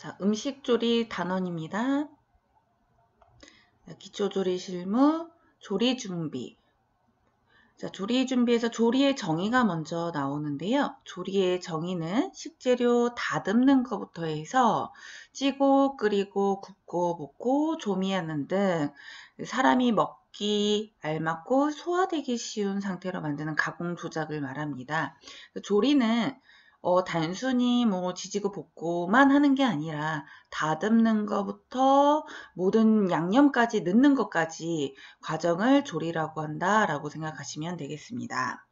자, 음식조리 단원입니다. 기초조리 실무, 조리 준비. 자, 조리 준비에서 조리의 정의가 먼저 나오는데요. 조리의 정의는 식재료 다듬는 것부터 해서 찌고, 끓이고, 굽고, 볶고, 조미하는 등 사람이 먹기 알맞고 소화되기 쉬운 상태로 만드는 가공 조작을 말합니다. 조리는 어, 단순히 뭐 지지고 볶고만 하는 게 아니라 다듬는 것부터 모든 양념까지 넣는 것까지 과정을 조리라고 한다라고 생각하시면 되겠습니다.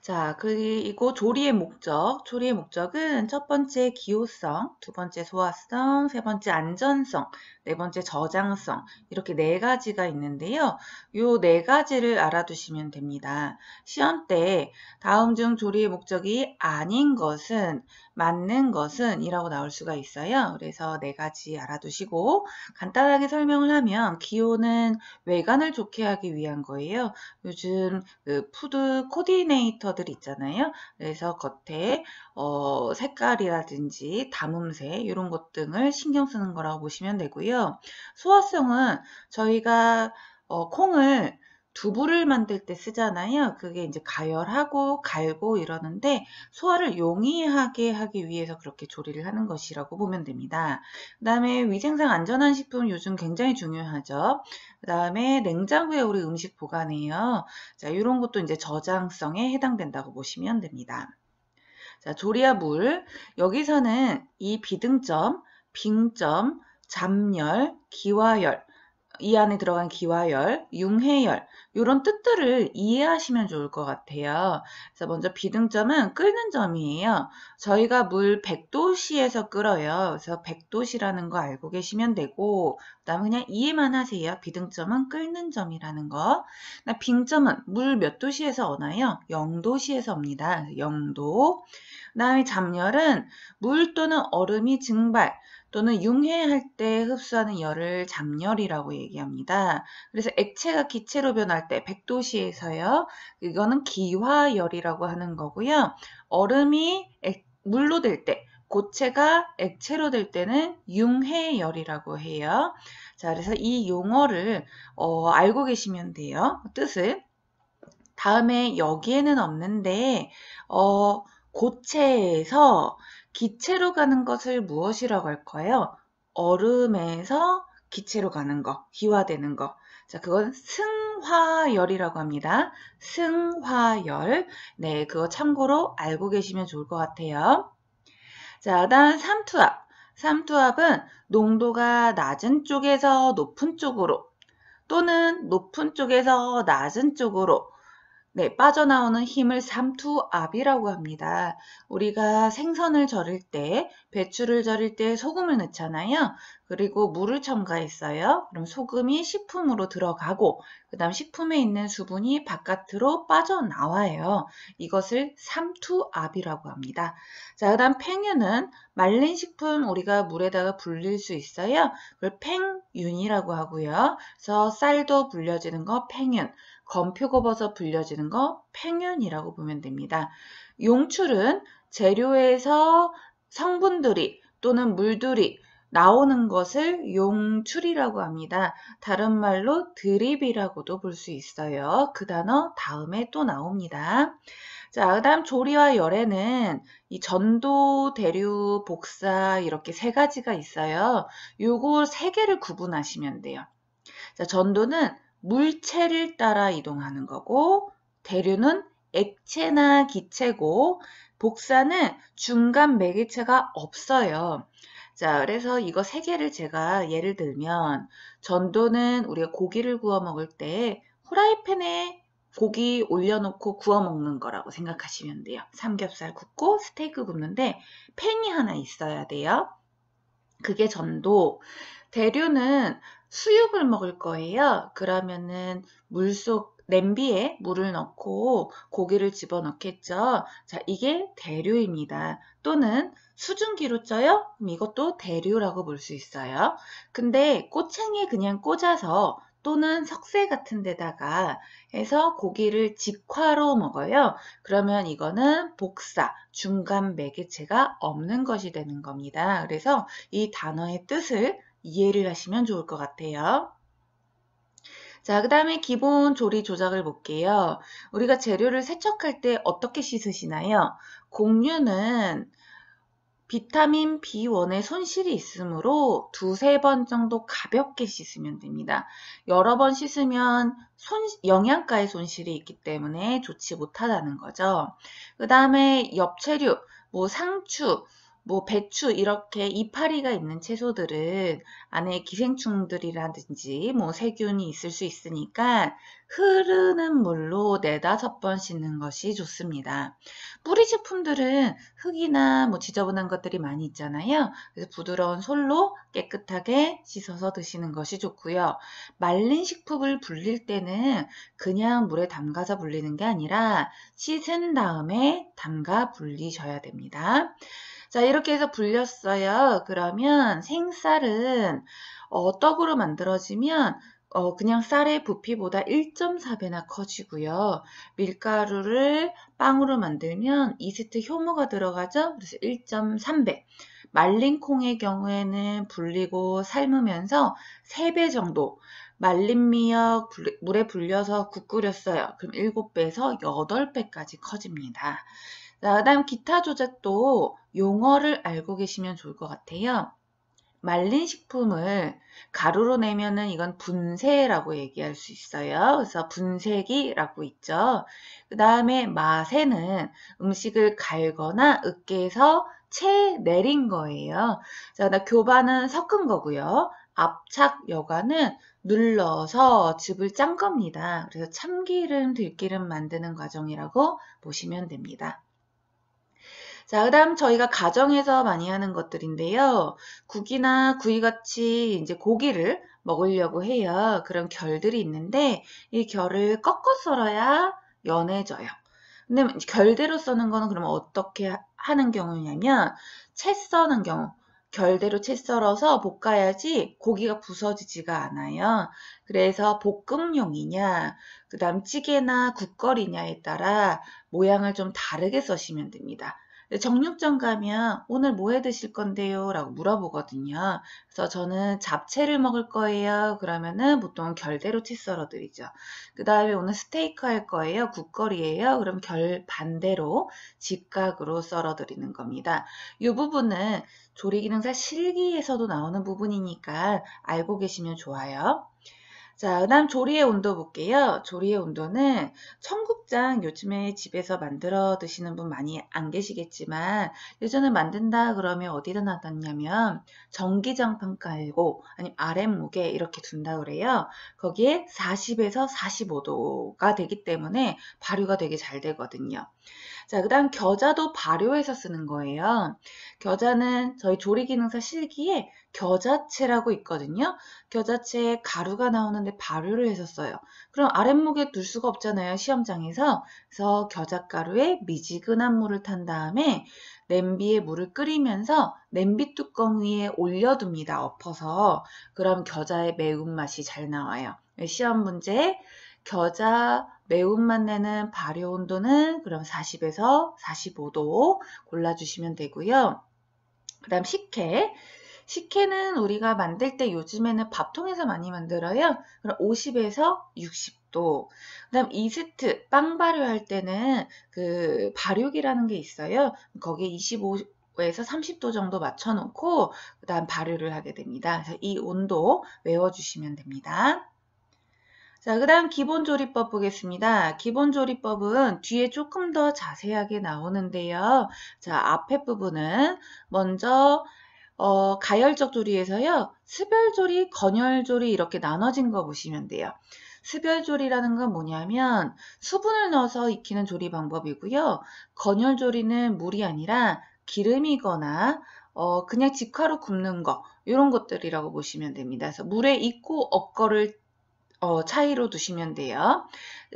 자, 그리고 조리의 목적. 조리의 목적은 첫 번째 기호성, 두 번째 소화성, 세 번째 안전성, 네 번째 저장성 이렇게 네 가지가 있는데요. 요 네 가지를 알아두시면 됩니다. 시험 때 다음 중 조리의 목적이 아닌 것은 맞는 것은 이라고 나올 수가 있어요. 그래서 네 가지 알아두시고 간단하게 설명을 하면 기호는 외관을 좋게 하기 위한 거예요. 요즘 그 푸드 코디네이터들 있잖아요. 그래서 겉에 어 색깔이라든지 담음새 이런 것 등을 신경 쓰는 거라고 보시면 되고요. 있고요. 소화성은 저희가 어, 콩을 두부를 만들 때 쓰잖아요. 그게 이제 가열하고 갈고 이러는데 소화를 용이하게 하기 위해서 그렇게 조리를 하는 것이라고 보면 됩니다. 그 다음에 위생상 안전한 식품 요즘 굉장히 중요하죠. 그 다음에 냉장고에 우리 음식 보관해요. 자, 이런 것도 이제 저장성에 해당된다고 보시면 됩니다. 자, 조리와 물. 여기서는 이 비등점, 빙점, 잠열, 기화열, 이 안에 들어간 기화열, 융해열 이런 뜻들을 이해하시면 좋을 것 같아요. 그래서 먼저 비등점은 끓는 점이에요. 저희가 물 100도씨에서 끓어요. 그래서 100도씨라는 거 알고 계시면 되고 그다음 그냥 이해만 하세요. 비등점은 끓는 점이라는 거. 나 빙점은 물 몇 도씨에서 오나요? 0도씨에서 옵니다. 0도. 그다음에 잠열은 물 또는 얼음이 증발 또는 융해할 때 흡수하는 열을 잠열이라고 얘기합니다. 그래서 액체가 기체로 변할 때 백도시에서요. 이거는 기화열이라고 하는 거고요. 얼음이 액, 물로 될 때, 고체가 액체로 될 때는 융해열이라고 해요. 자, 그래서 이 용어를 어, 알고 계시면 돼요. 뜻을. 다음에 여기에는 없는데 어, 고체에서 기체로 가는 것을 무엇이라고 할까요? 얼음에서 기체로 가는 거, 기화되는 거. 자, 그건 승화열이라고 합니다. 승화열. 네, 그거 참고로 알고 계시면 좋을 것 같아요. 자, 다음 삼투압. 삼투압은 농도가 낮은 쪽에서 높은 쪽으로 또는 높은 쪽에서 낮은 쪽으로 네, 빠져나오는 힘을 삼투압이라고 합니다. 우리가 생선을 절일 때, 배추를 절일 때 소금을 넣잖아요. 그리고 물을 첨가했어요. 그럼 소금이 식품으로 들어가고, 그 다음 식품에 있는 수분이 바깥으로 빠져나와요. 이것을 삼투압이라고 합니다. 자, 그 다음 팽윤은 말린 식품 우리가 물에다가 불릴 수 있어요. 그걸 팽윤이라고 하고요. 그래서 쌀도 불려지는 거 팽윤. 검표고버섯 불려지는 거 팽윤이라고 보면 됩니다. 용출은 재료에서 성분들이 또는 물들이 나오는 것을 용출이라고 합니다. 다른 말로 드립이라고도 볼 수 있어요. 그 단어 다음에 또 나옵니다. 자, 그 다음 조리와 열에는이 전도, 대류, 복사 이렇게 세 가지가 있어요. 요거 세 개를 구분하시면 돼요. 자, 전도는 물체를 따라 이동하는 거고 대류는 액체나 기체고 복사는 중간 매개체가 없어요. 자, 그래서 이거 세 개를 제가 예를 들면 전도는 우리가 고기를 구워 먹을 때 후라이팬에 고기 올려놓고 구워 먹는 거라고 생각하시면 돼요. 삼겹살 굽고 스테이크 굽는데 팬이 하나 있어야 돼요. 그게 전도. 대류는 수육을 먹을 거예요. 그러면은 물속 냄비에 물을 넣고 고기를 집어넣겠죠. 자, 이게 대류입니다. 또는 수증기로 쪄요? 이것도 대류라고 볼 수 있어요. 근데 꼬챙이 그냥 꽂아서 또는 석쇠 같은 데다가 해서 고기를 직화로 먹어요. 그러면 이거는 복사, 중간 매개체가 없는 것이 되는 겁니다. 그래서 이 단어의 뜻을 이해를 하시면 좋을 것 같아요. 자, 그 다음에 기본 조리 조작을 볼게요. 우리가 재료를 세척할 때 어떻게 씻으시나요? 곡류는 비타민 B1의 손실이 있으므로 두세 번 정도 가볍게 씻으면 됩니다. 여러 번 씻으면 손, 영양가의 손실이 있기 때문에 좋지 못하다는 거죠. 그 다음에 엽채류, 뭐 상추, 뭐 배추 이렇게 이파리가 있는 채소들은 안에 기생충들이라든지 뭐 세균이 있을 수 있으니까 흐르는 물로 네다섯 번 씻는 것이 좋습니다. 뿌리 제품들은 흙이나 뭐 지저분한 것들이 많이 있잖아요. 그래서 부드러운 솔로 깨끗하게 씻어서 드시는 것이 좋고요. 말린 식품을 불릴 때는 그냥 물에 담가서 불리는 게 아니라 씻은 다음에 담가 불리셔야 됩니다. 자, 이렇게 해서 불렸어요. 그러면 생쌀은 어, 떡으로 만들어지면 어, 그냥 쌀의 부피보다 1.4배나 커지고요. 밀가루를 빵으로 만들면 이스트 효모가 들어가죠. 그래서 1.3배. 말린 콩의 경우에는 불리고 삶으면서 3배 정도. 말린 미역 물에 불려서 국 끓였어요. 그럼 7배에서 8배까지 커집니다. 그 다음 기타 조작도 용어를 알고 계시면 좋을 것 같아요. 말린 식품을 가루로 내면은 이건 분쇄라고 얘기할 수 있어요. 그래서 분쇄기라고 있죠. 그 다음에 마새는 음식을 갈거나 으깨서 채 내린 거예요. 자, 나 교반은 섞은 거고요. 압착 여관은 눌러서 즙을 짠 겁니다. 그래서 참기름, 들기름 만드는 과정이라고 보시면 됩니다. 자, 그 다음 저희가 가정에서 많이 하는 것들인데요. 국이나 구이같이 이제 고기를 먹으려고 해요. 그런 결들이 있는데 이 결을 꺾어 썰어야 연해져요. 근데 결대로 써는 거는 그러면 어떻게 하는 경우냐면 채 써는 경우 결대로 채 썰어서 볶아야지 고기가 부서지지가 않아요. 그래서 볶음용이냐, 그 다음 찌개나 국거리냐에 따라 모양을 좀 다르게 써시면 됩니다. 네, 정육점 가면 오늘 뭐 해 드실 건데요? 라고 물어보거든요. 그래서 저는 잡채를 먹을 거예요. 그러면은 보통 결대로 티 썰어 드리죠. 그 다음에 오늘 스테이크 할 거예요. 국거리예요. 그럼 결 반대로 직각으로 썰어 드리는 겁니다. 이 부분은 조리기능사 실기에서도 나오는 부분이니까 알고 계시면 좋아요. 자, 그 다음 조리의 온도 볼게요. 조리의 온도는 청국장 요즘에 집에서 만들어 드시는 분 많이 안 계시겠지만 예전에 만든다 그러면 어디다 놔뒀냐면 전기장판 깔고 아니면 아랫목에 이렇게 둔다 그래요. 거기에 40에서 45도가 되기 때문에 발효가 되게 잘 되거든요. 자, 그 다음 겨자도 발효해서 쓰는 거예요. 겨자는 저희 조리기능사 실기에 겨자채라고 있거든요. 겨자채에 가루가 나오는데 발효를 해서 써요. 그럼 아랫목에 둘 수가 없잖아요. 시험장에서. 그래서 겨자가루에 미지근한 물을 탄 다음에 냄비에 물을 끓이면서 냄비 뚜껑 위에 올려둡니다. 엎어서. 그럼 겨자의 매운맛이 잘 나와요. 시험 문제 겨자 매운맛 내는 발효 온도는 그럼 40에서 45도 골라주시면 되고요. 그 다음 식혜. 식혜는 우리가 만들 때 요즘에는 밥통에서 많이 만들어요. 그럼 50에서 60도. 그 다음 이스트, 빵 발효할 때는 그 발효기라는 게 있어요. 거기에 25, 에서 30도 정도 맞춰놓고 그 다음 발효를 하게 됩니다. 그래서 이 온도 외워주시면 됩니다. 자, 그 다음 기본조리법 보겠습니다. 기본조리법은 뒤에 조금 더 자세하게 나오는데요. 자, 앞에 부분은 먼저 어, 가열적 조리에서요. 수별조리 건열조리 이렇게 나눠진 거 보시면 돼요. 수별조리라는건 뭐냐면 수분을 넣어서 익히는 조리 방법이고요. 건열조리는 물이 아니라 기름이거나 어, 그냥 직화로 굽는 거 이런 것들이라고 보시면 됩니다. 그래서 물에 익고 엇거를 어, 차이로 두시면 돼요.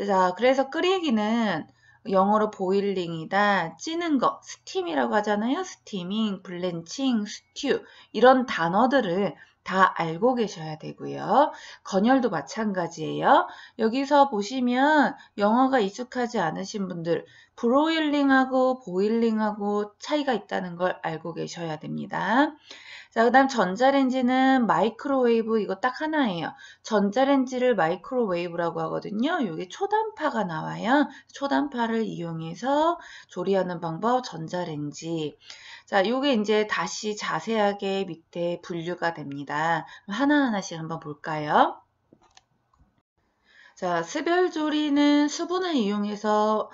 자, 그래서 끓이기는 영어로 보일링이다, 찌는 것, 스팀이라고 하잖아요. 스티밍, 블렌칭, 스튜 이런 단어들을 다 알고 계셔야 되고요. 건열도 마찬가지예요. 여기서 보시면 영어가 익숙하지 않으신 분들 브로일링하고 보일링하고 차이가 있다는 걸 알고 계셔야 됩니다. 자, 그 다음 전자레인지는 마이크로웨이브 이거 딱 하나예요. 전자레인지를 마이크로웨이브라고 하거든요. 이게 초단파가 나와요. 초단파를 이용해서 조리하는 방법 전자레인지. 자, 이게 이제 다시 자세하게 밑에 분류가 됩니다. 하나하나씩 한번 볼까요? 자, 수별조리는 수분을 이용해서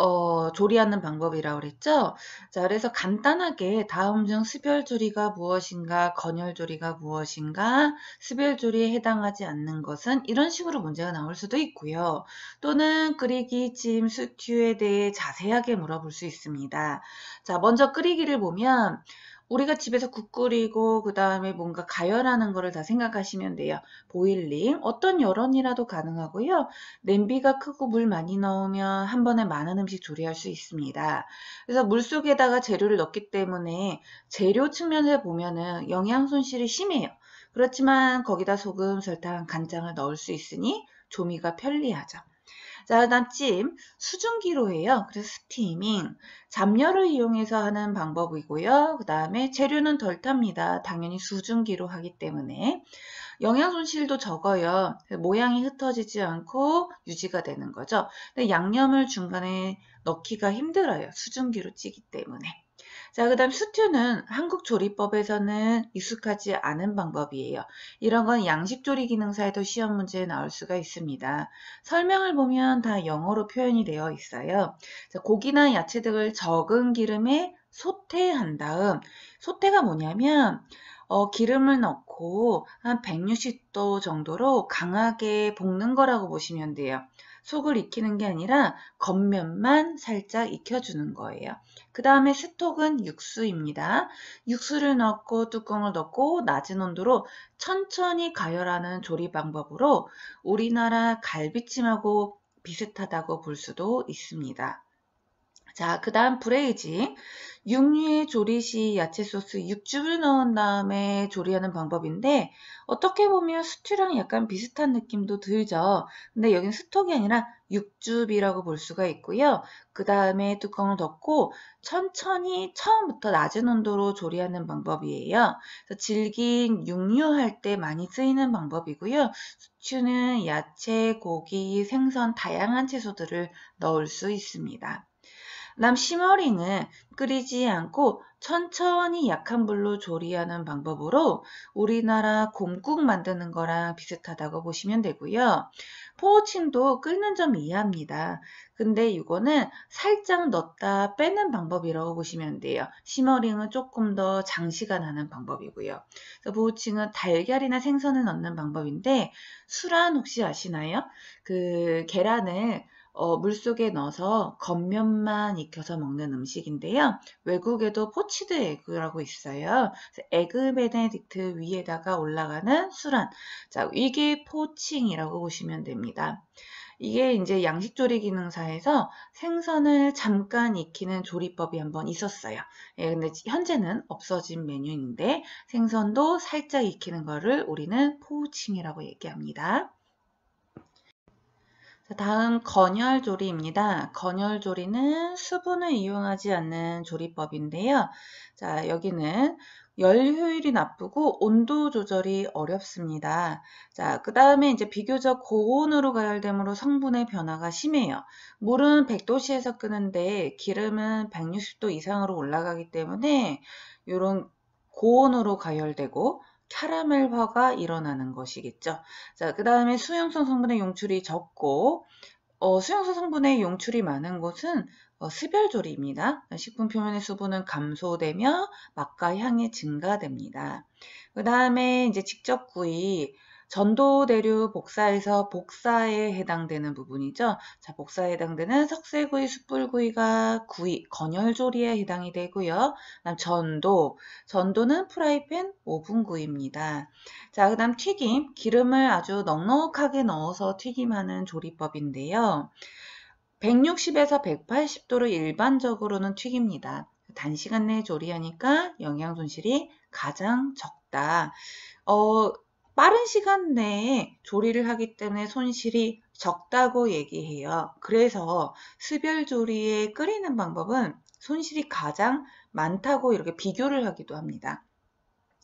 어, 조리하는 방법이라고 그랬죠? 자, 그래서 간단하게 다음 중수별조리가 무엇인가, 건열조리가 무엇인가, 수별조리에 해당하지 않는 것은 이런 식으로 문제가 나올 수도 있고요. 또는 끓이기, 찜, 스튜에 대해 자세하게 물어볼 수 있습니다. 자, 먼저 끓이기를 보면 우리가 집에서 국 끓이고 그 다음에 뭔가 가열하는 거를 다 생각하시면 돼요. 보일링 어떤 여론이라도 가능하고요. 냄비가 크고 물 많이 넣으면 한 번에 많은 음식 조리할 수 있습니다. 그래서 물 속에다가 재료를 넣기 때문에 재료 측면에 보면은 영양 손실이 심해요. 그렇지만 거기다 소금, 설탕, 간장을 넣을 수 있으니 조미가 편리하죠. 자, 그다음 찜. 수증기로 해요. 그래서 스티밍. 잡녀를 이용해서 하는 방법이고요. 그 다음에 재료는 덜 탑니다. 당연히 수증기로 하기 때문에. 영양 손실도 적어요. 모양이 흩어지지 않고 유지가 되는 거죠. 근데 양념을 중간에 넣기가 힘들어요. 수증기로 찌기 때문에. 자, 그 다음 스튜는 한국 조리법에서는 익숙하지 않은 방법이에요. 이런 건 양식조리 기능사에도 시험 문제에 나올 수가 있습니다. 설명을 보면 다 영어로 표현이 되어 있어요. 자, 고기나 야채 등을 적은 기름에 소태한 다음 소태가 뭐냐면 어, 기름을 넣고 한 160도 정도로 강하게 볶는 거라고 보시면 돼요. 속을 익히는 게 아니라 겉면만 살짝 익혀주는 거예요. 그 다음에 스톡은 육수입니다. 육수를 넣고 뚜껑을 넣고 낮은 온도로 천천히 가열하는 조리 방법으로 우리나라 갈비찜하고 비슷하다고 볼 수도 있습니다. 자, 그 다음 브레이징. 육류에 조리 시 야채 소스 육즙을 넣은 다음에 조리하는 방법인데 어떻게 보면 스튜랑 약간 비슷한 느낌도 들죠. 근데 여긴 스톡이 아니라 육즙이라고 볼 수가 있고요. 그 다음에 뚜껑을 덮고 천천히 처음부터 낮은 온도로 조리하는 방법이에요. 질긴 육류할 때 많이 쓰이는 방법이고요. 스튜는 야채, 고기, 생선, 다양한 채소들을 넣을 수 있습니다. 람시머링은 끓이지 않고 천천히 약한 불로 조리하는 방법으로 우리나라 곰국 만드는 거랑 비슷하다고 보시면 되고요. 포우칭도 끓는 점 이해합니다. 근데 이거는 살짝 넣었다 빼는 방법이라고 보시면 돼요. 시머링은 조금 더 장시간 하는 방법이고요. 포우칭은 달걀이나 생선을 넣는 방법인데 수란 혹시 아시나요? 그 계란을 어, 물속에 넣어서 겉면만 익혀서 먹는 음식인데요. 외국에도 포치드 에그라고 있어요. 에그 베네딕트 위에다가 올라가는 수란. 자, 이게 포칭이라고 보시면 됩니다. 이게 이제 양식조리 기능사에서 생선을 잠깐 익히는 조리법이 한번 있었어요. 예, 근데 현재는 없어진 메뉴인데 생선도 살짝 익히는 거를 우리는 포칭이라고 얘기합니다. 다음 건열조리입니다. 건열조리는 수분을 이용하지 않는 조리법인데요. 자, 여기는 열 효율이 나쁘고 온도 조절이 어렵습니다. 자, 그 다음에 이제 비교적 고온으로 가열됨으로 성분의 변화가 심해요. 물은 100도씨에서 끄는데 기름은 160도 이상으로 올라가기 때문에 이런 고온으로 가열되고 캐러멜화가 일어나는 것이겠죠. 자, 그 다음에 수용성 성분의 용출이 적고 어, 수용성 성분의 용출이 많은 곳은 어, 습열조리입니다. 식품 표면의 수분은 감소되며 맛과 향이 증가됩니다. 그 다음에 이제 직접 구이 전도대류 복사에서 복사에 해당되는 부분이죠. 자, 복사에 해당되는 석쇠구이, 숯불구이가 구이, 건열조리에 해당이 되고요. 그다음 전도, 전도는 프라이팬 오븐구이입니다. 자, 그다음 튀김, 기름을 아주 넉넉하게 넣어서 튀김하는 조리법인데요. 160에서 180도로 일반적으로는 튀깁니다. 단시간 내에 조리하니까 영양 손실이 가장 적다. 어, 빠른 시간 내에 조리를 하기 때문에 손실이 적다고 얘기해요. 그래서 수별조리에 끓이는 방법은 손실이 가장 많다고 이렇게 비교를 하기도 합니다.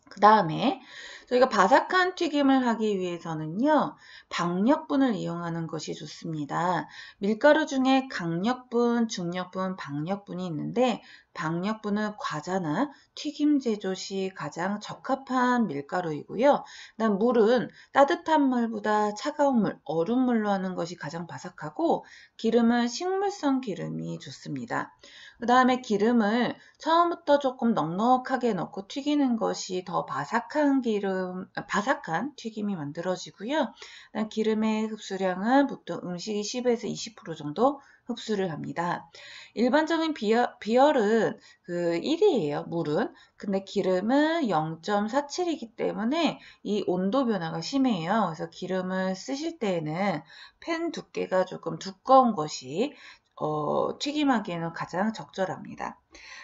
그 다음에 저희가 바삭한 튀김을 하기 위해서는요. 박력분을 이용하는 것이 좋습니다. 밀가루 중에 강력분, 중력분, 박력분이 있는데 박력분은 과자나 튀김 제조시 가장 적합한 밀가루이고요. 난 물은 따뜻한 물보다 차가운 물, 얼음물로 하는 것이 가장 바삭하고 기름은 식물성 기름이 좋습니다. 그 다음에 기름을 처음부터 조금 넉넉하게 넣고 튀기는 것이 더 바삭한 기름 기름 바삭한 튀김이 만들어지고요. 기름의 흡수량은 보통 음식이 10에서 20% 정도 흡수를 합니다. 일반적인 비열, 비열은 그 1이에요. 물은. 근데 기름은 0.47이기 때문에 이 온도 변화가 심해요. 그래서 기름을 쓰실 때에는 팬 두께가 조금 두꺼운 것이 어, 튀김하기에는 가장 적절합니다.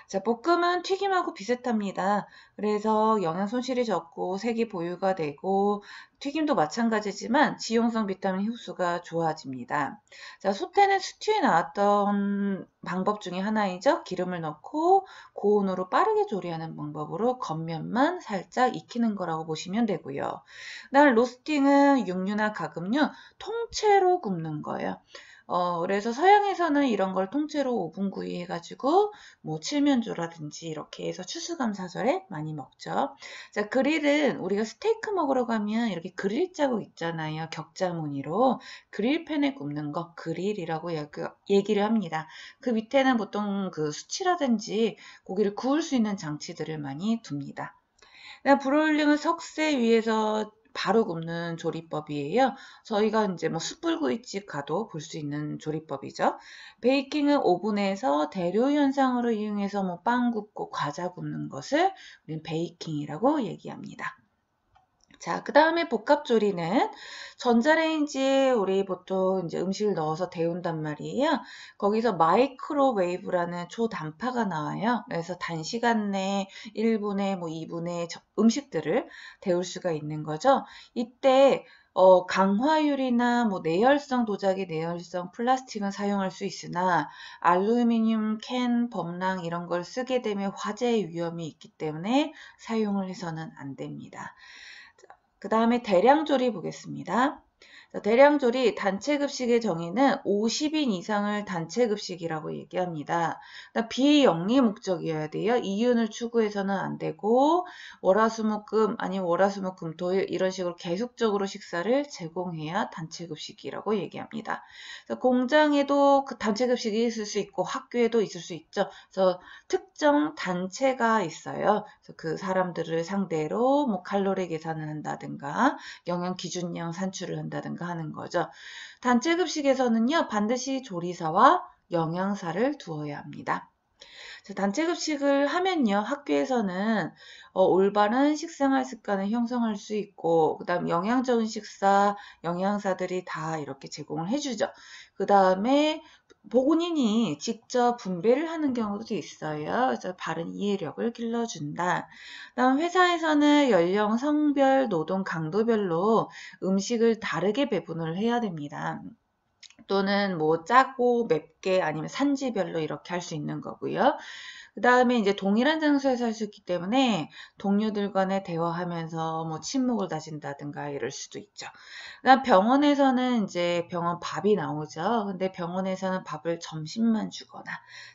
자, 볶음은 튀김하고 비슷합니다. 그래서 영양 손실이 적고 색이 보유가 되고 튀김도 마찬가지지만 지용성 비타민 흡수가 좋아집니다. 자, 소태는 스튜에 나왔던 방법 중에 하나이죠. 기름을 넣고 고온으로 빠르게 조리하는 방법으로 겉면만 살짝 익히는 거라고 보시면 되고요. 날 로스팅은 육류나 가금류 통째로 굽는 거예요. 어, 그래서 서양에서는 이런 걸 통째로 오분구이 해가지고 뭐 칠면조라든지 이렇게 해서 추수감사절에 많이 먹죠. 자, 그릴은 우리가 스테이크 먹으러 가면 이렇게 그릴 자국 있잖아요. 격자 무늬로 그릴팬에 굽는 거 그릴이라고 얘기를 합니다. 그 밑에는 보통 그 수치라든지 고기를 구울 수 있는 장치들을 많이 둡니다. 브롤링은 석쇠 위에서 바로 굽는 조리법이에요. 저희가 이제 뭐 숯불구이집 가도 볼 수 있는 조리법이죠. 베이킹은 오븐에서 대류 현상으로 이용해서 뭐 빵 굽고 과자 굽는 것을 우리는 베이킹이라고 얘기합니다. 자, 그 다음에 복합조리는 전자레인지에 우리 보통 이제 음식을 넣어서 데운단 말이에요. 거기서 마이크로웨이브라는 초단파가 나와요. 그래서 단시간 내에 1분에 뭐2분의 음식들을 데울 수가 있는 거죠. 이때 어, 강화유리나 뭐 내열성 도자기, 내열성 플라스틱은 사용할 수 있으나 알루미늄 캔, 범랑 이런 걸 쓰게 되면 화재의 위험이 있기 때문에 사용을 해서는 안 됩니다. 그 다음에 대량조리 보겠습니다. 대량조리 단체급식의 정의는 50인 이상을 단체급식이라고 얘기합니다. 비영리 목적이어야 돼요. 이윤을 추구해서는 안 되고 월화수목금 아니면 월화수목금토일 이런 식으로 계속적으로 식사를 제공해야 단체급식이라고 얘기합니다. 공장에도 그 단체급식이 있을 수 있고 학교에도 있을 수 있죠. 그래서 특정 단체가 있어요. 그래서 그 사람들을 상대로 뭐 칼로리 계산을 한다든가 영양 기준량 산출을 한다든가 증가하는 거죠. 단체급식에서는요, 반드시 조리사와 영양사를 두어야 합니다. 단체급식을 하면요, 학교에서는 어, 올바른 식생활 습관을 형성할 수 있고, 그 다음 영양 적인 식사, 영양사들이 다 이렇게 제공을 해주죠. 그 다음에 보건인이 직접 분배를 하는 경우도 있어요. 그래서 바른 이해력을 길러준다. 다음 회사에서는 연령, 성별, 노동 강도별로 음식을 다르게 배분을 해야 됩니다. 또는 뭐 짜고 맵게 아니면 산지별로 이렇게 할 수 있는 거고요. 그 다음에 이제 동일한 장소에서 할 수 있기 때문에 동료들 간에 대화하면서 뭐 침묵을 다진다든가 이럴 수도 있죠. 그다음 병원에서는 이제 병원 밥이 나오죠. 근데 병원에서는 밥을 점심만 주거나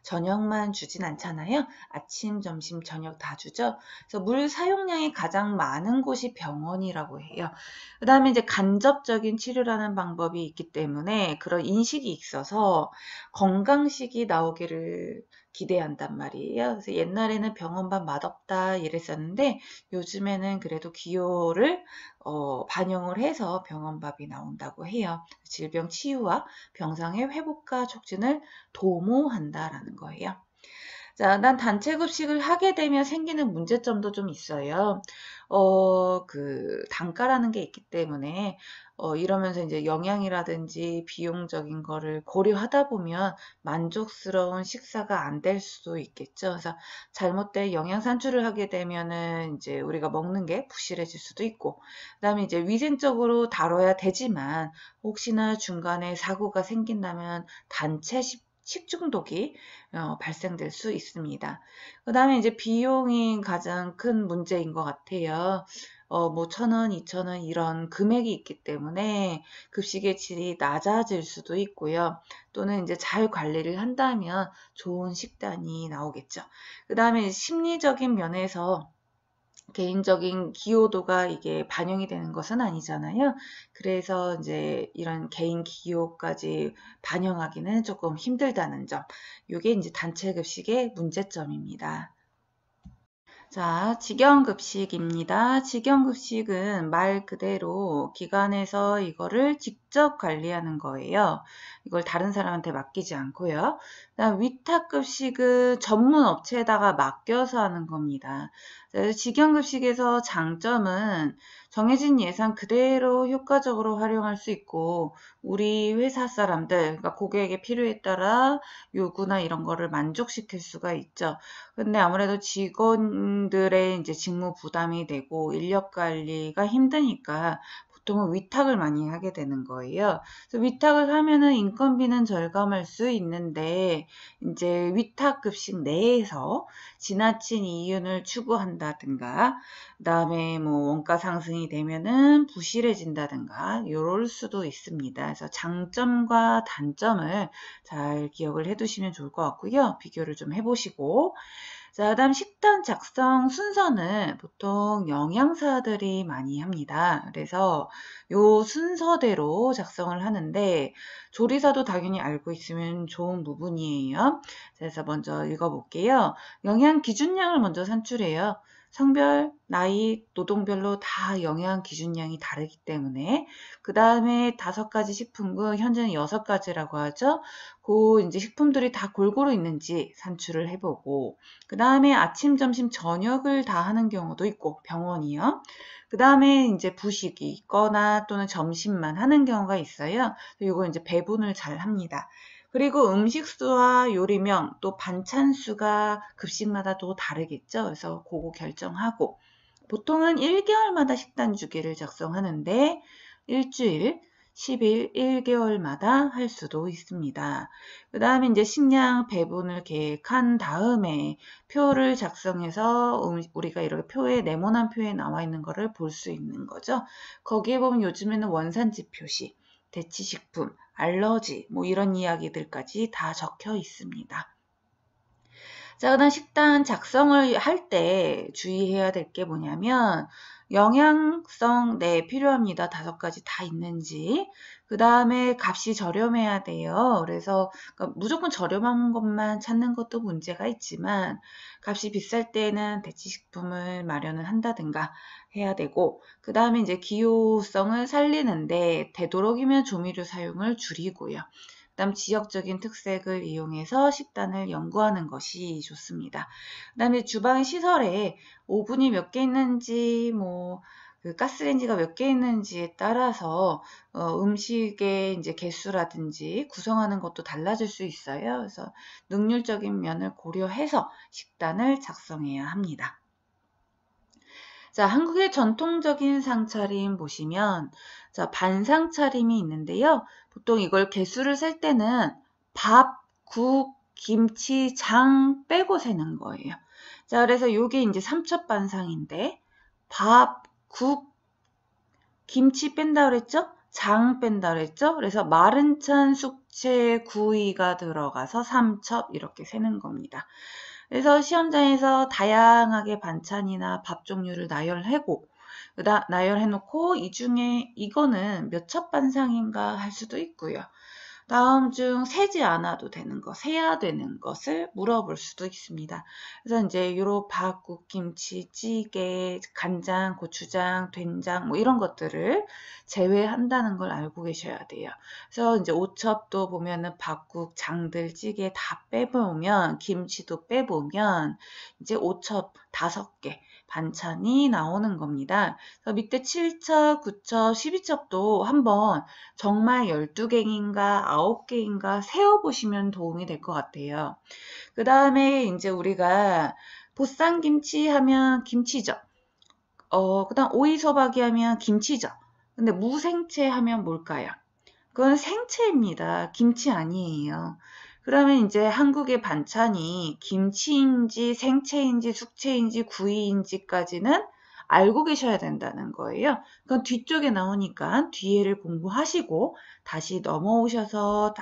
저녁만 주진 않잖아요. 아침, 점심, 저녁 다 주죠. 그래서 물 사용량이 가장 많은 곳이 병원이라고 해요. 그 다음에 이제 간접적인 치료라는 방법이 있기 때문에 그런 인식이 있어서 건강식이 나오기를 기대한단 말이에요. 그래서 옛날에는 병원밥 맛없다 이랬었는데 요즘에는 그래도 기호를 어, 반영을 해서 병원밥이 나온다고 해요. 질병 치유와 병상의 회복과 촉진을 도모한다라는 거예요. 자, 난 단체 급식을 하게 되면 생기는 문제점도 좀 있어요. 어, 그 단가라는 게 있기 때문에 어, 이러면서 이제 영양이라든지 비용적인 거를 고려하다 보면 만족스러운 식사가 안 될 수도 있겠죠. 그래서 잘못된 영양 산출을 하게 되면은 이제 우리가 먹는 게 부실해질 수도 있고, 그다음에 이제 위생적으로 다뤄야 되지만 혹시나 중간에 사고가 생긴다면 단체 식 식중독이 어, 발생될 수 있습니다. 그 다음에 이제 비용이 가장 큰 문제인 것 같아요. 어, 뭐, 천 원, 이천 원 이런 금액이 있기 때문에 급식의 질이 낮아질 수도 있고요. 또는 이제 잘 관리를 한다면 좋은 식단이 나오겠죠. 그 다음에 심리적인 면에서 개인적인 기호도가 이게 반영이 되는 것은 아니잖아요. 그래서 이제 이런 개인 기호까지 반영하기는 조금 힘들다는 점. 이게 이제 단체 급식의 문제점입니다. 자, 직영급식입니다. 직영급식은 말 그대로 기관에서 이거를 직접 관리하는 거예요. 이걸 다른 사람한테 맡기지 않고요. 그러니까 위탁급식은 전문 업체에다가 맡겨서 하는 겁니다. 직영급식에서 장점은 정해진 예산 그대로 효과적으로 활용할 수 있고 우리 회사 사람들, 그러니까 고객의 필요에 따라 요구나 이런 거를 만족시킬 수가 있죠. 근데 아무래도 직원들의 이제 직무 부담이 되고 인력 관리가 힘드니까 보통은 위탁을 많이 하게 되는 거예요. 위탁을 하면은 인건비는 절감할 수 있는데 이제 위탁급식 내에서 지나친 이윤을 추구한다든가 그다음에 뭐 원가 상승이 되면은 부실해진다든가 이럴 수도 있습니다. 그래서 장점과 단점을 잘 기억을 해두시면 좋을 것 같고요. 비교를 좀 해보시고 자, 그다음 식단 작성 순서는 보통 영양사들이 많이 합니다. 그래서 요 순서대로 작성을 하는데 조리사도 당연히 알고 있으면 좋은 부분이에요. 그래서 먼저 읽어볼게요. 영양 기준량을 먼저 산출해요. 성별, 나이, 노동별로 다 영양 기준량이 다르기 때문에 그 다음에 다섯 가지 식품군 현재는 여섯 가지라고 하죠. 그 이제 식품들이 다 골고루 있는지 산출을 해보고 그 다음에 아침, 점심, 저녁을 다 하는 경우도 있고 병원이요. 그 다음에 이제 부식이 있거나 또는 점심만 하는 경우가 있어요. 이거 이제 배분을 잘 합니다. 그리고 음식수와 요리명 또 반찬수가 급식마다 또 다르겠죠. 그래서 그거 결정하고 보통은 1개월마다 식단 주기를 작성하는데 일주일 10일 1개월마다 할 수도 있습니다. 그 다음에 이제 식량 배분을 계획한 다음에 표를 작성해서 음, 우리가 이렇게 표에 네모난 표에 나와 있는 거를 볼 수 있는 거죠. 거기에 보면 요즘에는 원산지 표시 대치식품, 알러지 뭐 이런 이야기들까지 다 적혀 있습니다. 자, 그다음 식단 작성을 할 때 주의해야 될 게 뭐냐면 영양성 네 필요합니다. 다섯 가지 다 있는지 그 다음에 값이 저렴해야 돼요. 그래서 그러니까 무조건 저렴한 것만 찾는 것도 문제가 있지만 값이 비쌀 때는 대체식품을 마련을 한다든가 해야 되고 그 다음에 이제 기호성을 살리는데 되도록이면 조미료 사용을 줄이고요. 그 다음 지역적인 특색을 이용해서 식단을 연구하는 것이 좋습니다. 그 다음에 주방 시설에 오븐이 몇 개 있는지 뭐그 가스레인지가 몇 개 있는지에 따라서 어, 음식의 이제 개수라든지 구성하는 것도 달라질 수 있어요. 그래서 능률적인 면을 고려해서 식단을 작성해야 합니다. 자, 한국의 전통적인 상차림 보시면 자, 반상차림이 있는데요. 보통 이걸 개수를 셀 때는 밥, 국, 김치, 장 빼고 세는 거예요. 자, 그래서 이게 이제 삼첩반상인데 밥, 국, 김치 뺀다 그랬죠? 장 뺀다 그랬죠? 그래서 마른 찬 숙채 구이가 들어가서 3첩 이렇게 세는 겁니다. 그래서 시험장에서 다양하게 반찬이나 밥 종류를 나열하고 나열해놓고 이 중에 이거는 몇 첩 반상인가 할 수도 있고요. 다음 중 세지 않아도 되는 것, 세야 되는 것을 물어볼 수도 있습니다. 그래서 이제 요로 밥국, 김치, 찌개, 간장, 고추장, 된장 뭐 이런 것들을 제외한다는 걸 알고 계셔야 돼요. 그래서 이제 오첩도 보면은 밥국, 장들, 찌개 다 빼보면 김치도 빼보면 이제 오첩 다섯 개 반찬이 나오는 겁니다. 밑에 7차9차1 2차도 한번 정말 12개인가 9개인가 세어보시면 도움이 될 것 같아요. 그 다음에 이제 우리가 보쌈김치 하면 김치죠. 어, 그 다음 오이소박이 하면 김치죠. 근데 무생채 하면 뭘까요? 그건 생채입니다. 김치 아니에요. 그러면 이제 한국의 반찬이 김치인지 생채인지 숙채인지 구이인지까지는 알고 계셔야 된다는 거예요. 그건 뒤쪽에 나오니까 뒤에를 공부하시고 다시 넘어오셔서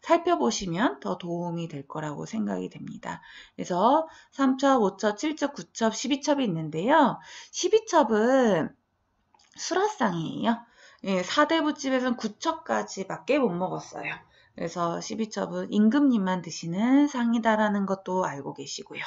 살펴보시면 더 도움이 될 거라고 생각이 됩니다. 그래서 3첩, 5첩, 7첩, 9첩, 12첩이 있는데요. 12첩은 수라상이에요. 예, 4대부집에서는 9첩까지밖에 못 먹었어요. 그래서 12첩은 임금님만 드시는 상이다라는 것도 알고 계시고요.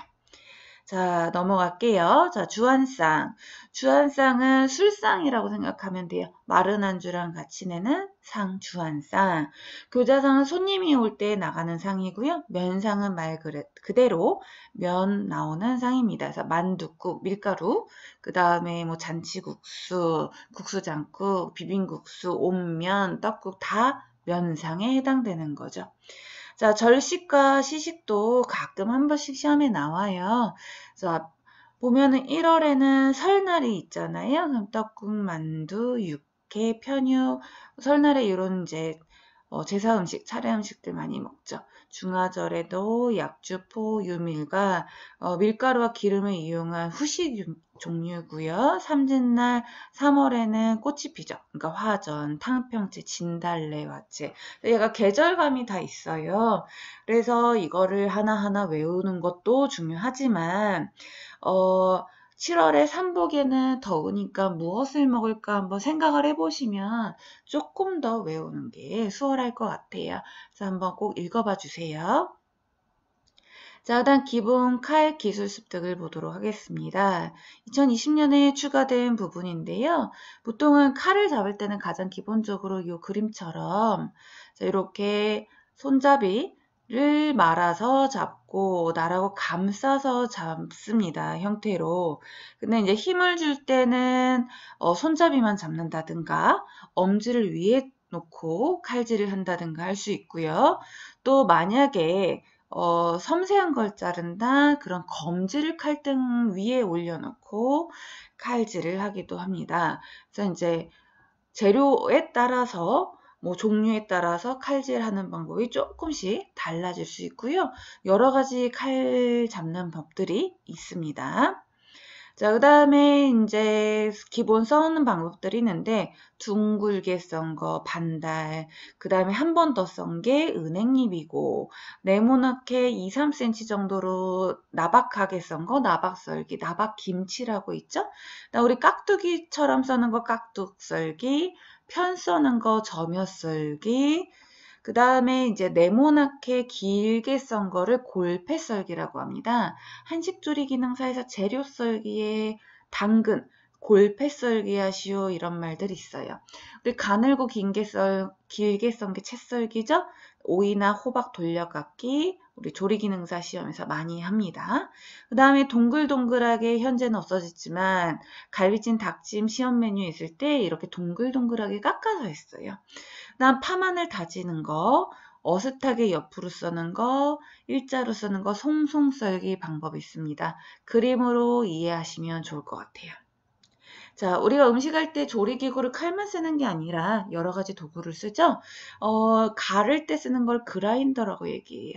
자, 넘어갈게요. 자, 주안상주안상은 술상이라고 생각하면 돼요. 마른 안주랑 같이 내는 상, 주안상 교자상은 손님이 올 때 나가는 상이고요. 면상은 말 그대로 면 나오는 상입니다. 그래서 만둣국, 밀가루, 그 다음에 뭐 잔치국수, 국수장국, 비빔국수, 온면, 떡국 다 면상에 해당되는 거죠. 자, 절식과 시식도 가끔 한 번씩 시험에 나와요. 자, 보면은 1월에는 설날이 있잖아요. 그럼 떡국, 만두, 육회, 편육, 설날에 이런 이제 어, 제사 음식, 차례 음식들 많이 먹죠. 중화절에도 약주포 유밀과 어, 밀가루와 기름을 이용한 후식 종류고요. 삼진날 3월에는 꽃이 피죠. 그러니까 화전, 탕평채, 진달래, 와채. 얘가 계절감이 다 있어요. 그래서 이거를 하나하나 외우는 것도 중요하지만 어 7월에 삼복에는 더우니까 무엇을 먹을까 한번 생각을 해보시면 조금 더 외우는 게 수월할 것 같아요. 자, 한번 꼭 읽어봐 주세요. 자, 일단 기본 칼 기술 습득을 보도록 하겠습니다. 2020년에 추가된 부분인데요. 보통은 칼을 잡을 때는 가장 기본적으로 이 그림처럼 자, 이렇게 손잡이 를 말아서 잡고 나라고 감싸서 잡습니다. 형태로. 근데 이제 힘을 줄 때는 어, 손잡이만 잡는다든가 엄지를 위에 놓고 칼질을 한다든가 할 수 있고요. 또 만약에 어, 섬세한 걸 자른다 그런 검지를 칼등 위에 올려놓고 칼질을 하기도 합니다. 그래서 이제 재료에 따라서 뭐 종류에 따라서 칼질하는 방법이 조금씩 달라질 수 있고요. 여러 가지 칼 잡는 법들이 있습니다. 자, 그 다음에 이제 기본 써오는 방법들이 있는데 둥글게 썬 거 반달, 그 다음에 한 번 더 썬 게 은행잎이고 네모나게 2, 3cm 정도로 나박하게 썬 거 나박썰기, 나박김치라고 있죠? 우리 깍두기처럼 써는 거 깍둑썰기, 편 써는 거 점여 썰기 그 다음에 이제 네모나게 길게 썬 거를 골패 썰기라고 합니다. 한식조리 기능사에서 재료 썰기에 당근, 골패 썰기 하시오 이런 말들 있어요. 우리 가늘고 긴게 썰, 길게 썬 게 채썰기죠? 오이나 호박 돌려깎기 우리 조리기능사 시험에서 많이 합니다. 그 다음에 동글동글하게 현재는 없어졌지만 갈비찜 닭찜 시험 메뉴 있을 때 이렇게 동글동글하게 깎아서 했어요. 그 다음 파마늘 다지는 거 어슷하게 옆으로 쓰는 거, 일자로 쓰는 거 송송 썰기 방법이 있습니다. 그림으로 이해하시면 좋을 것 같아요. 자, 우리가 음식할 때 조리기구를 칼만 쓰는 게 아니라 여러 가지 도구를 쓰죠. 어, 갈을 때 쓰는 걸 그라인더라고 얘기해요.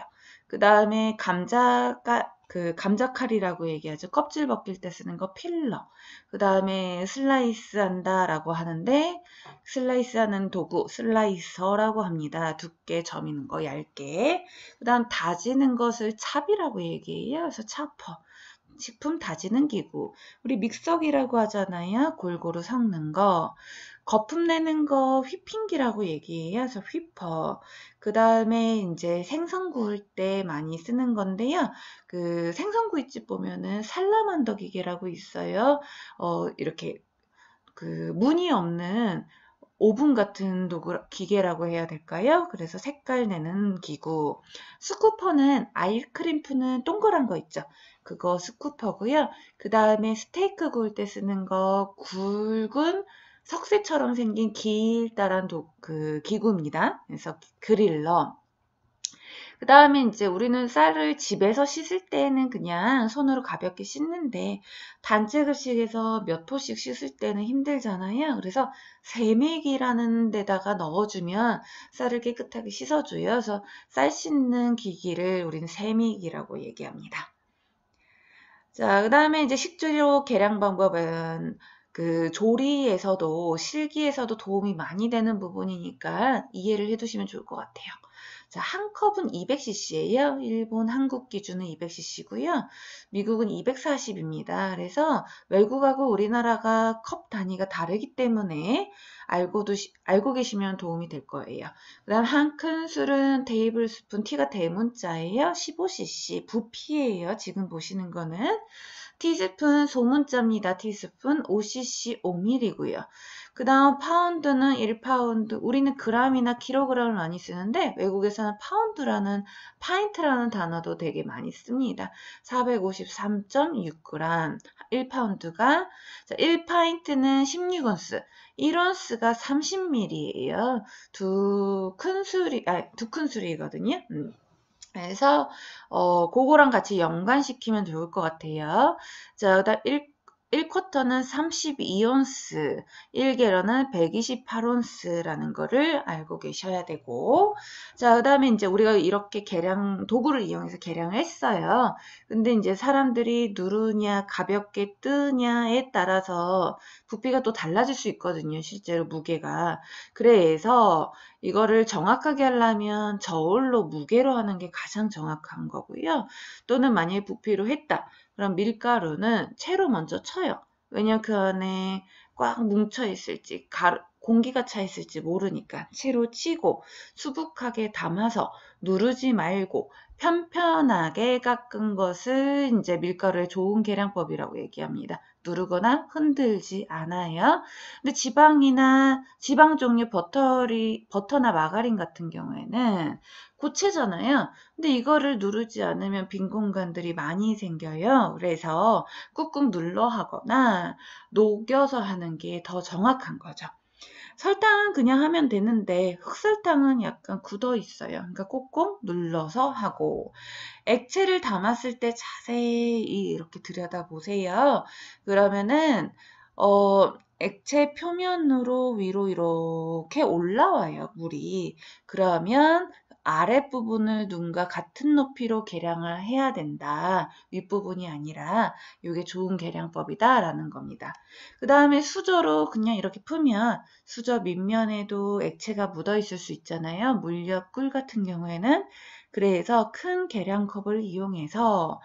그 다음에 감자가 그 감자칼이라고 얘기하죠. 껍질 벗길 때 쓰는 거 필러. 그 다음에 슬라이스 한다라고 하는데 슬라이스 하는 도구 슬라이서라고 합니다. 두께 점이는 거 얇게. 그 다음 다지는 것을 찹이라고 얘기해요. 그래서 차퍼. 식품 다지는 기구, 우리 믹서기라고 하잖아요. 골고루 섞는 거. 거품 내는 거 휘핑기라고 얘기해요. 그 휘퍼. 그 다음에 이제 생선 구울 때 많이 쓰는 건데요. 그 생선 구이집 보면은 살라만더 기계라고 있어요. 어, 이렇게 그 문이 없는 오븐 같은 도구, 기계라고 해야 될까요? 그래서 색깔 내는 기구. 스쿠퍼는 아이크림 프는 동그란 거 있죠. 그거 스쿠퍼고요. 그 다음에 스테이크 구울 때 쓰는 거 굵은 석쇠처럼 생긴 길다란 도, 그 기구입니다. 그래서 그릴러. 그 다음에 이제 우리는 쌀을 집에서 씻을 때는 그냥 손으로 가볍게 씻는데 단체 급식에서 몇 포씩 씻을 때는 힘들잖아요. 그래서 세매기라는 데다가 넣어주면 쌀을 깨끗하게 씻어줘요. 그래서 쌀 씻는 기기를 우리는 세미기라고 얘기합니다. 자, 그 다음에 이제 식재료 계량 방법은 그 조리에서도 실기에서도 도움이 많이 되는 부분이니까 이해를 해두시면 좋을 것 같아요. 자, 한 컵은 200cc예요. 일본, 한국 기준은 200cc고요. 미국은 240입니다. 그래서 외국하고 우리나라가 컵 단위가 다르기 때문에 알고도 알고 계시면 도움이 될 거예요. 그다음 한 큰술은 테이블 스푼 T가 대문자예요. 15cc 부피예요. 지금 보시는 거는 티스푼 소문자입니다. 티스푼 5cc 5mm고요. 그 다음 파운드는 1파운드 우리는 그람이나 킬로그램을 많이 쓰는데 외국에서는 파운드라는 파인트라는 단어도 되게 많이 씁니다 453.6g 1파운드가 1파인트는 16온스 1온스가 30ml예요 두 큰술이 아, 두 큰술이거든요 음. 그래서 어 그거랑 같이 연관시키면 좋을 것 같아요. 자, 그다음 1쿼터는 32온스, 1게러는 128온스라는 거를 알고 계셔야 되고 자, 그 다음에 이제 우리가 이렇게 계량, 도구를 이용해서 계량을 했어요. 근데 이제 사람들이 누르냐, 가볍게 뜨냐에 따라서 부피가 또 달라질 수 있거든요. 실제로 무게가. 그래서 이거를 정확하게 하려면 저울로 무게로 하는 게 가장 정확한 거고요. 또는 만약에 부피로 했다. 그럼 밀가루는 채로 먼저 쳐요. 왜냐 면그 안에 꽉 뭉쳐 있을지 가루, 공기가 차 있을지 모르니까 채로 치고 수북하게 담아서 누르지 말고 편편하게 깎은 것을 이제 밀가루의 좋은 계량법이라고 얘기합니다. 누르거나 흔들지 않아요. 근데 지방이나 지방 종류 버터리, 버터나 마가린 같은 경우에는 고체잖아요. 근데 이거를 누르지 않으면 빈 공간들이 많이 생겨요. 그래서 꾹꾹 눌러 하거나 녹여서 하는 게 더 정확한 거죠. 설탕은 그냥 하면 되는데 흑설탕은 약간 굳어 있어요. 그러니까 꼭꼭 눌러서 하고 액체를 담았을 때 자세히 이렇게 들여다보세요. 그러면은 어 액체 표면으로 위로 이렇게 올라와요, 물이. 그러면 아랫부분을 눈과 같은 높이로 계량을 해야 된다. 윗부분이 아니라 이게 좋은 계량법이다 라는 겁니다. 그 다음에 수저로 그냥 이렇게 풀면 수저 밑면에도 액체가 묻어 있을 수 있잖아요. 물엿 꿀 같은 경우에는 그래서 큰 계량컵을 이용해서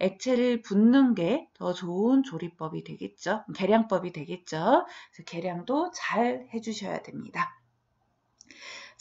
액체를 붓는 게 더 좋은 조리법이 되겠죠. 계량법이 되겠죠. 그래서 계량도 잘 해주셔야 됩니다.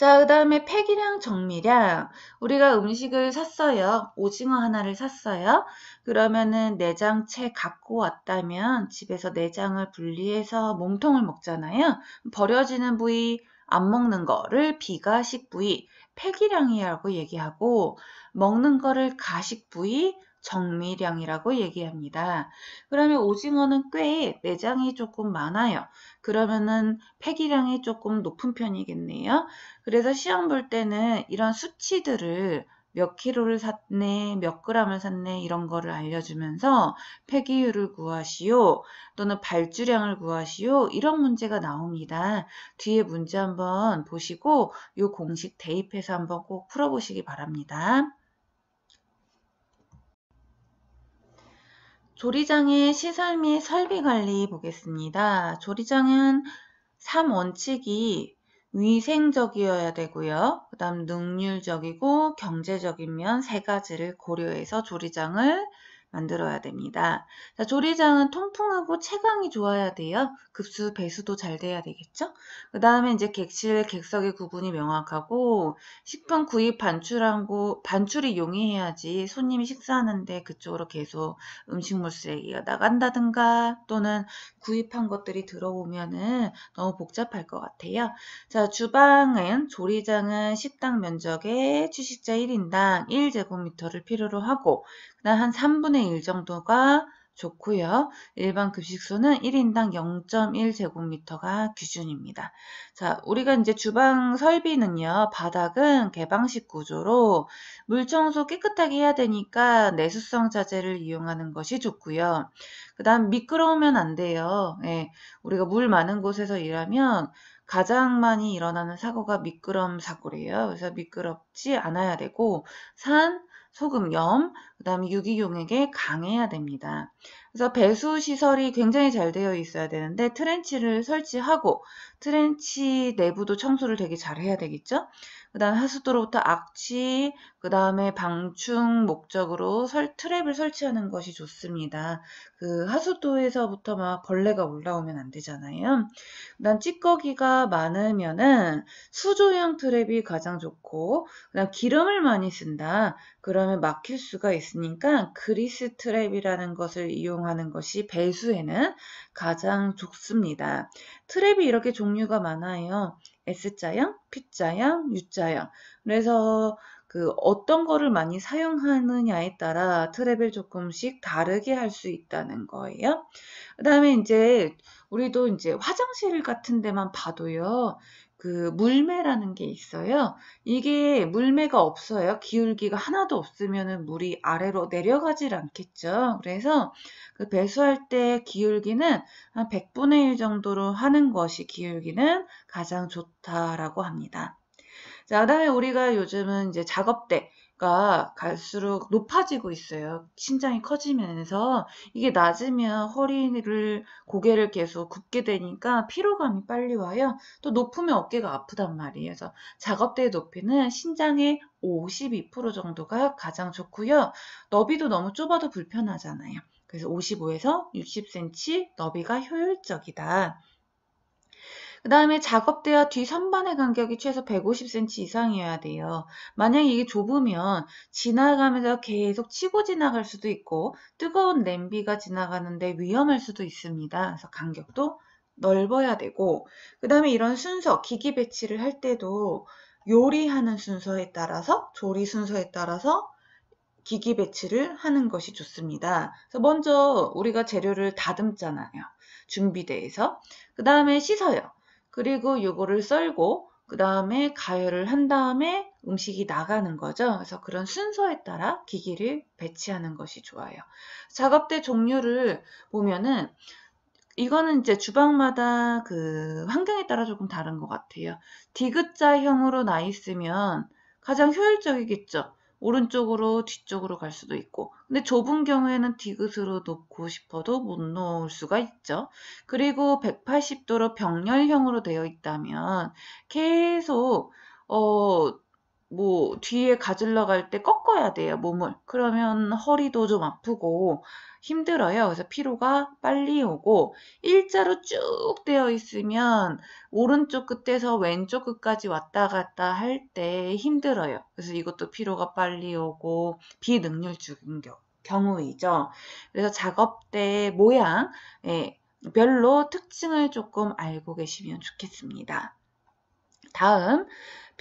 자, 그 다음에 폐기량 정밀량 우리가 음식을 샀어요. 오징어 하나를 샀어요. 그러면은 내장채 갖고 왔다면 집에서 내장을 분리해서 몸통을 먹잖아요. 버려지는 부위, 안 먹는 거를 비가식 부위, 폐기량이라고 얘기하고, 먹는 거를 가식 부위, 정미량이라고 얘기합니다. 그러면 오징어는 꽤 매장이 조금 많아요. 그러면은 폐기량이 조금 높은 편이겠네요. 그래서 시험 볼 때는 이런 수치들을 몇 킬로를 샀네, 몇 그램을 샀네 이런 거를 알려주면서 폐기율을 구하시오 또는 발주량을 구하시오 이런 문제가 나옵니다. 뒤에 문제 한번 보시고 이 공식 대입해서 한번 꼭 풀어보시기 바랍니다. 조리장의 시설 및 설비 관리 보겠습니다. 조리장은 3원칙이 위생적이어야 되고요. 그 다음 능률적이고 경제적인 면 세 가지를 고려해서 조리장을 만들어야 됩니다. 자, 조리장은 통풍하고 채광이 좋아야 돼요. 급수 배수도 잘 돼야 되겠죠? 그 다음에 이제 객실, 객석의 구분이 명확하고 식품 구입 반출하고 반출이 용이해야지 손님이 식사하는데 그쪽으로 계속 음식물 쓰레기가 나간다든가 또는 구입한 것들이 들어오면은 너무 복잡할 것 같아요. 자, 주방은 조리장은 식당 면적의 취식자 1인당 1제곱미터를 필요로 하고 그다음 한 3분의 1 정도가 좋고요. 일반 급식소는 1인당 0.1제곱미터가 기준입니다. 자, 우리가 이제 주방 설비는요. 바닥은 개방식 구조로 물 청소 깨끗하게 해야 되니까 내수성 자재를 이용하는 것이 좋고요. 그다음 미끄러우면 안 돼요. 예, 우리가 물 많은 곳에서 일하면 가장 많이 일어나는 사고가 미끄럼 사고래요. 그래서 미끄럽지 않아야 되고 산, 소금염, 그 다음에 유기용액에 강해야 됩니다. 그래서 배수 시설이 굉장히 잘 되어 있어야 되는데 트렌치를 설치하고 트렌치 내부도 청소를 되게 잘 해야 되겠죠? 그 다음 하수도로부터 악취, 그 다음에 방충 목적으로 설, 트랩을 설치하는 것이 좋습니다. 그 하수도에서부터 막 벌레가 올라오면 안 되잖아요. 그 다음 찌꺼기가 많으면은 수조형 트랩이 가장 좋고, 그 다음 기름을 많이 쓴다. 그러면 막힐 수가 있으니까 그리스 트랩이라는 것을 이용하는 것이 배수에는 가장 좋습니다. 트랩이 이렇게 종류가 많아요. S자형, P자형, U자형. 그래서 그 어떤 거를 많이 사용하느냐에 따라 트랩을 조금씩 다르게 할 수 있다는 거예요. 그 다음에 이제 우리도 이제 화장실 같은 데만 봐도요. 그 물매라는 게 있어요. 이게 물매가 없어요. 기울기가 하나도 없으면 물이 아래로 내려가질 않겠죠. 그래서 그 배수할 때 기울기는 한 100분의 1 정도로 하는 것이 기울기는 가장 좋다라고 합니다. 자, 그다음에 우리가 요즘은 이제 작업대가 갈수록 높아지고 있어요. 신장이 커지면서 이게 낮으면 허리를 고개를 계속 굽게 되니까 피로감이 빨리 와요. 또 높으면 어깨가 아프단 말이에요. 그래서 작업대의 높이는 신장의 52% 정도가 가장 좋고요. 너비도 너무 좁아도 불편하잖아요. 그래서 55에서 60cm 너비가 효율적이다. 그 다음에 작업대와 뒤 선반의 간격이 최소 150cm 이상이어야 돼요. 만약 이게 좁으면 지나가면서 계속 치고 지나갈 수도 있고 뜨거운 냄비가 지나가는데 위험할 수도 있습니다. 그래서 간격도 넓어야 되고 그 다음에 이런 순서, 기기 배치를 할 때도 요리하는 순서에 따라서 조리 순서에 따라서 기기 배치를 하는 것이 좋습니다. 그래서 먼저 우리가 재료를 다듬잖아요. 준비대에서. 그 다음에 씻어요. 그리고 요거를 썰고 그 다음에 가열을 한 다음에 음식이 나가는 거죠. 그래서 그런 순서에 따라 기기를 배치하는 것이 좋아요. 작업대 종류를 보면은 이거는 이제 주방마다 그 환경에 따라 조금 다른 것 같아요. 디귿자형으로 나 있으면 가장 효율적이겠죠. 오른쪽으로 뒤쪽으로 갈 수도 있고 근데 좁은 경우에는 디귿으로 놓고 싶어도 못 놓을 수가 있죠. 그리고 180도로 병렬형으로 되어 있다면 계속 어뭐 뒤에 가질러 갈 때 꺾어야 돼요 몸을 그러면 허리도 좀 아프고 힘들어요 그래서 피로가 빨리 오고 일자로 쭉 되어 있으면 오른쪽 끝에서 왼쪽 끝까지 왔다 갔다 할 때 힘들어요 그래서 이것도 피로가 빨리 오고 비능률적인 경우이죠 그래서 작업 때 모양 예, 별로 특징을 조금 알고 계시면 좋겠습니다 다음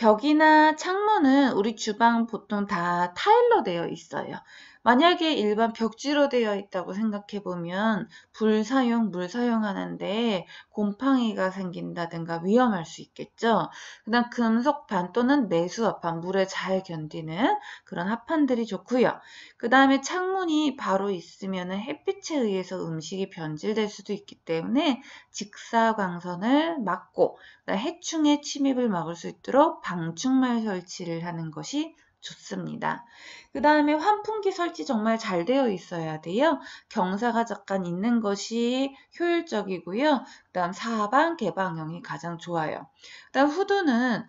벽이나 창문은 우리 주방 보통 다 타일로 되어 있어요. 만약에 일반 벽지로 되어 있다고 생각해 보면 불 사용, 물 사용하는데 곰팡이가 생긴다든가 위험할 수 있겠죠. 그다음 금속판 또는 내수 합판, 물에 잘 견디는 그런 합판들이 좋고요. 그다음에 창문이 바로 있으면 햇빛에 의해서 음식이 변질될 수도 있기 때문에 직사광선을 막고 해충의 침입을 막을 수 있도록 방충망 설치를 하는 것이 좋습니다. 그 다음에 환풍기 설치 정말 잘 되어 있어야 돼요. 경사가 잠깐 있는 것이 효율적이고요. 그 다음 사방 개방형이 가장 좋아요. 그 다음 후드는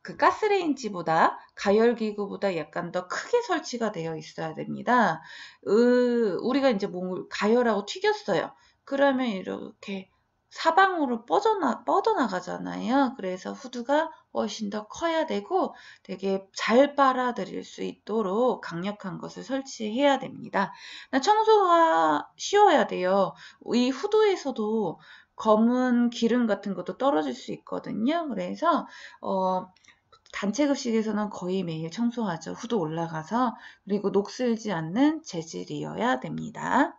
그 가스레인지보다 가열기구보다 약간 더 크게 설치가 되어 있어야 됩니다. 으, 우리가 이제 몸을 가열하고 튀겼어요. 그러면 이렇게 사방으로 뻗어나, 뻗어나가잖아요. 그래서 후드가 훨씬 더 커야 되고 되게 잘 빨아들일 수 있도록 강력한 것을 설치해야 됩니다. 청소가 쉬워야 돼요. 이 후드에서도 검은 기름 같은 것도 떨어질 수 있거든요. 그래서 어, 단체 급식에서는 거의 매일 청소하죠. 후드 올라가서 그리고 녹슬지 않는 재질이어야 됩니다.